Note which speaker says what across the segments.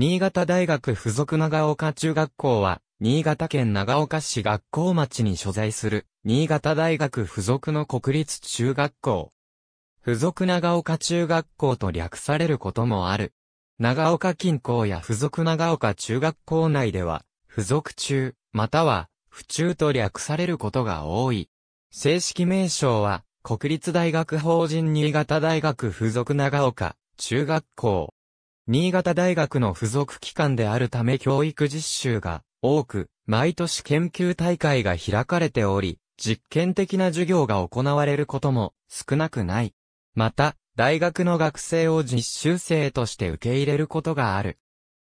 Speaker 1: 新潟大学附属長岡中学校は、新潟県長岡市学校町に所在する、新潟大学附属の国立中学校。附属長岡中学校と略されることもある。長岡近郊や附属長岡中学校内では、附属中、または、府中と略されることが多い。正式名称は、国立大学法人新潟大学附属長岡中学校。新潟大学の付属機関であるため教育実習が多く、毎年研究大会が開かれており、実験的な授業が行われることも少なくない。また、大学の学生を実習生として受け入れることがある。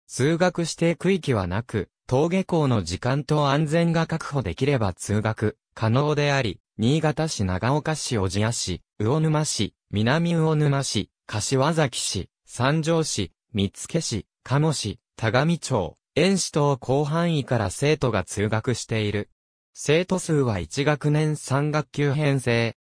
Speaker 1: 通学指定区域はなく、登下校の時間と安全が確保できれば通学可能であり、新潟市長岡市小千谷市、魚沼市、南魚沼市、柏崎市、三条市、見附市、鴨市、田上町、園市等広範囲から生徒が通学している。生徒数は1学年3学級編成。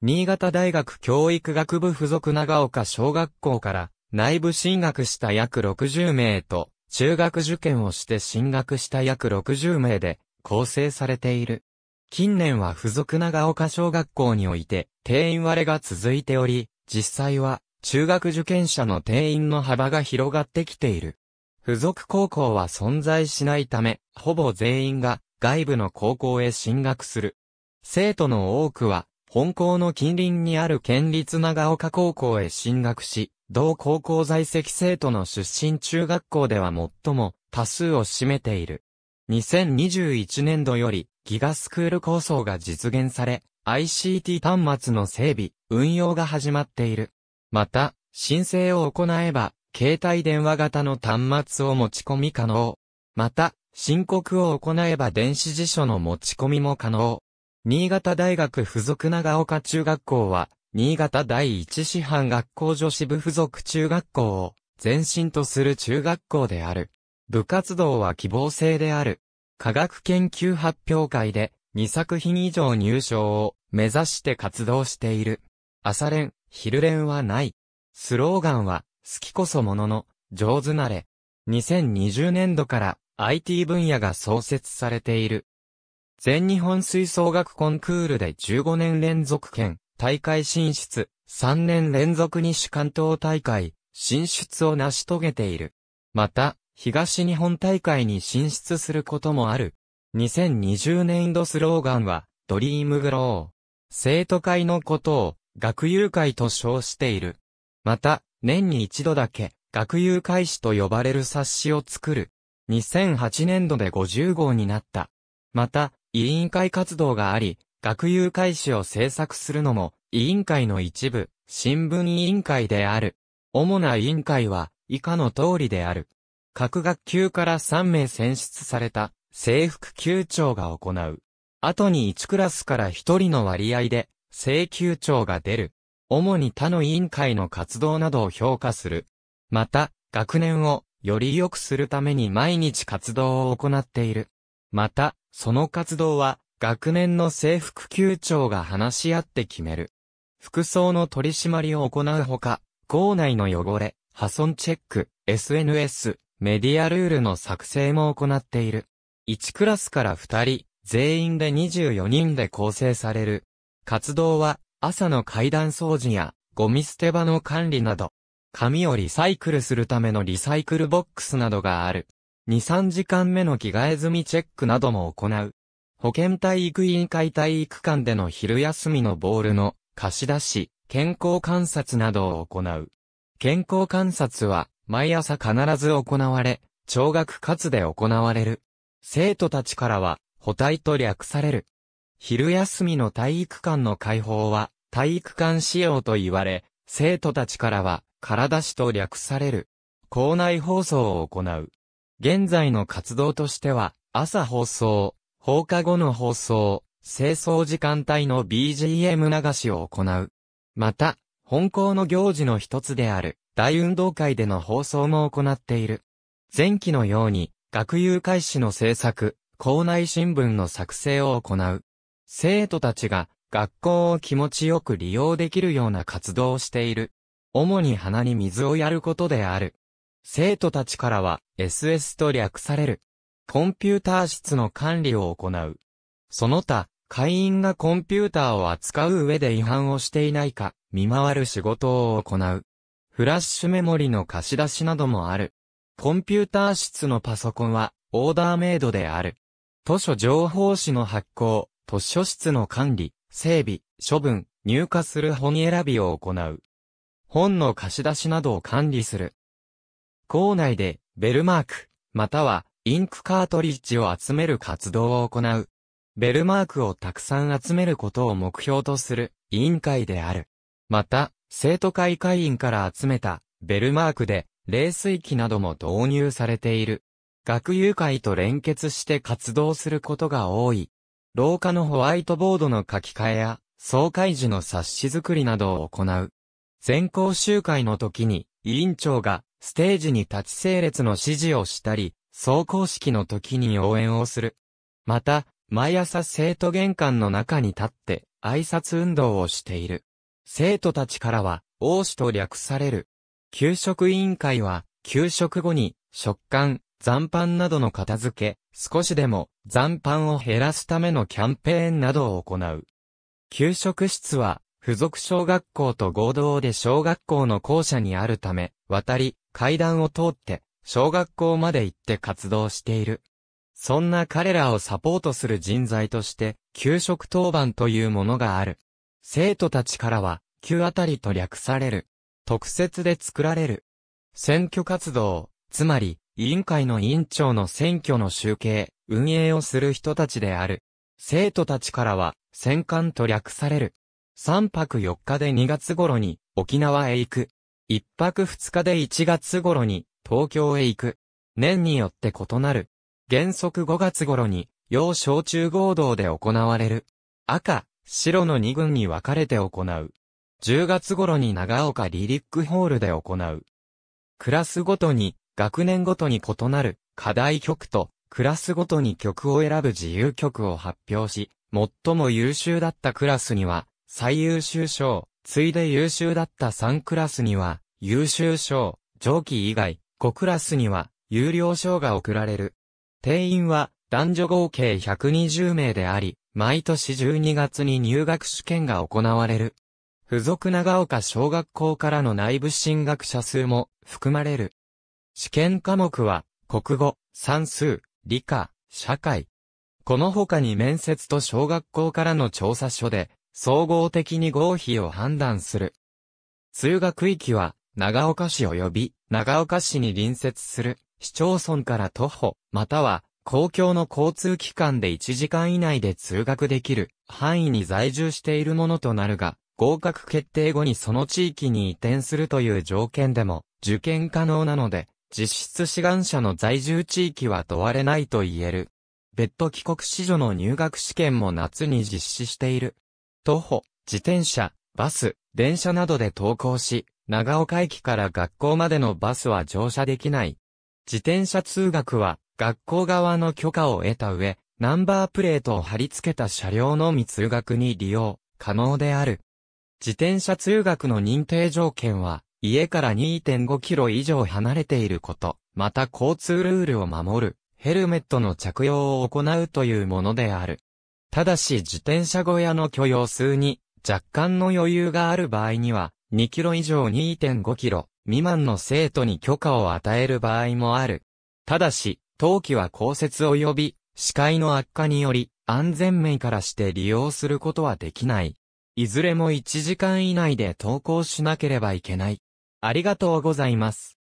Speaker 1: 新潟大学教育学部附属長岡小学校から内部進学した約60名と中学受験をして進学した約60名で構成されている。近年は附属長岡小学校において定員割れが続いており、実際は中学受験者の定員の幅が広がってきている。付属高校は存在しないため、ほぼ全員が外部の高校へ進学する。生徒の多くは、本校の近隣にある県立長岡高校へ進学し、同高校在籍生徒の出身中学校では最も多数を占めている。2021年度よりギガスクール構想が実現され、ICT 端末の整備、運用が始まっている。また、申請を行えば、携帯電話型の端末を持ち込み可能。また、申告を行えば電子辞書の持ち込みも可能。新潟大学附属長岡中学校は、新潟第一師範学校女子部附属中学校を前身とする中学校である。部活動は希望制である。科学研究発表会で2作品以上入賞を目指して活動している。朝練、昼練はない。スローガンは、好きこそものの、上手なれ。2020年度から IT 分野が創設されている。全日本吹奏楽コンクールで15年連続県、大会進出、3年連続西関東大会、進出を成し遂げている。また、東日本大会に進出することもある。2020年度スローガンは、ドリームグロー。生徒会のことを、学友会と称している。また、年に一度だけ、学友会誌と呼ばれる冊子を作る。2008年度で50号になった。また、委員会活動があり、学友会誌を制作するのも、委員会の一部、新聞委員会である。主な委員会は、以下の通りである。各学級から3名選出された、制服級長が行う。後に1クラスから1人の割合で、請求庁が出る。主に他の委員会の活動などを評価する。また、学年をより良くするために毎日活動を行っている。また、その活動は、学年の制服球長が話し合って決める。服装の取り締まりを行うほか、校内の汚れ、破損チェック、SNS、メディアルールの作成も行っている。1クラスから2人、全員で24人で構成される活動は、朝の階段掃除や、ゴミ捨て場の管理など、紙をリサイクルするためのリサイクルボックスなどがある。2、3時間目の着替え済みチェックなども行う。保健体育委員会体育館での昼休みのボールの貸し出し、健康観察などを行う。健康観察は、毎朝必ず行われ、聴学活で行われる。生徒たちからは、補体と略される。昼休みの体育館の開放は、体育館仕様と言われ、生徒たちからは、体師と略される。校内放送を行う。現在の活動としては、朝放送、放課後の放送、清掃時間帯の BGM 流しを行う。また、本校の行事の一つである、大運動会での放送も行っている。前期のように、学友会誌の制作、校内新聞の作成を行う。生徒たちが学校を気持ちよく利用できるような活動をしている。主に鼻に水をやることである。生徒たちからは SS と略される。コンピューター室の管理を行う。その他、会員がコンピューターを扱う上で違反をしていないか、見回る仕事を行う。フラッシュメモリの貸し出しなどもある。コンピューター室のパソコンは、オーダーメイドである。図書情報誌の発行、図書室の管理、整備、処分、入荷する本選びを行う。本の貸し出しなどを管理する。校内でベルマーク、またはインクカートリッジを集める活動を行う。ベルマークをたくさん集めることを目標とする委員会である。また、生徒会会員から集めたベルマークで冷水器なども導入されている。学友会と連結して活動することが多い。廊下のホワイトボードの書き換えや、総会時の冊子作りなどを行う。全校集会の時に、委員長が、ステージに立ち整列の指示をしたり、総公式の時に応援をする。また、毎朝生徒玄関の中に立って、挨拶運動をしている。生徒たちからは、王子と略される。給食委員会は、給食後に、食感、残飯などの片付け、少しでも残飯を減らすためのキャンペーンなどを行う。給食室は、付属小学校と合同で小学校の校舎にあるため、渡り、階段を通って、小学校まで行って活動している。そんな彼らをサポートする人材として、給食当番というものがある。生徒たちからは、給あたりと略される。特設で作られる。選挙活動、つまり、委員会の委員長の選挙の集計、運営をする人たちである。生徒たちからは、戦艦と略される。3泊4日で2月頃に沖縄へ行く。1泊2日で1月頃に東京へ行く。年によって異なる。原則5月頃に、要小中合同で行われる。赤、白の2軍に分かれて行う。10月頃に長岡リリックホールで行う。クラスごとに学年ごとに異なる課題曲とクラスごとに曲を選ぶ自由曲を発表し、最も優秀だったクラスには最優秀賞、ついで優秀だった3クラスには優秀賞、上記以外5クラスには有料賞が贈られる。定員は男女合計120名であり、毎年12月に入学試験が行われる。付属長岡小学校からの内部進学者数も含まれる。試験科目は、国語、算数、理科、社会。この他に面接と小学校からの調査書で、総合的に合否を判断する。通学域は、長岡市及び、長岡市に隣接する、市町村から徒歩、または、公共の交通機関で1時間以内で通学できる範囲に在住しているものとなるが、合格決定後にその地域に移転するという条件でも受験可能なので、実質志願者の在住地域は問われないと言える。別途帰国子女の入学試験も夏に実施している。徒歩、自転車、バス、電車などで登校し、長岡駅から学校までのバスは乗車できない。自転車通学は、学校側の許可を得た上、ナンバープレートを貼り付けた車両のみ通学に利用、可能である。自転車通学の認定条件は、家から2.5キロ以上離れていること、また交通ルールを守る、ヘルメットの着用を行うというものである。ただし自転車小屋の許容数に若干の余裕がある場合には、2キロ以上2.5キロ未満の生徒に許可を与える場合もある。ただし、冬季は降雪及び、視界の悪化により、安全面からして利用することはできない。いずれも1時間以内で登校しなければいけない。ありがとうございます。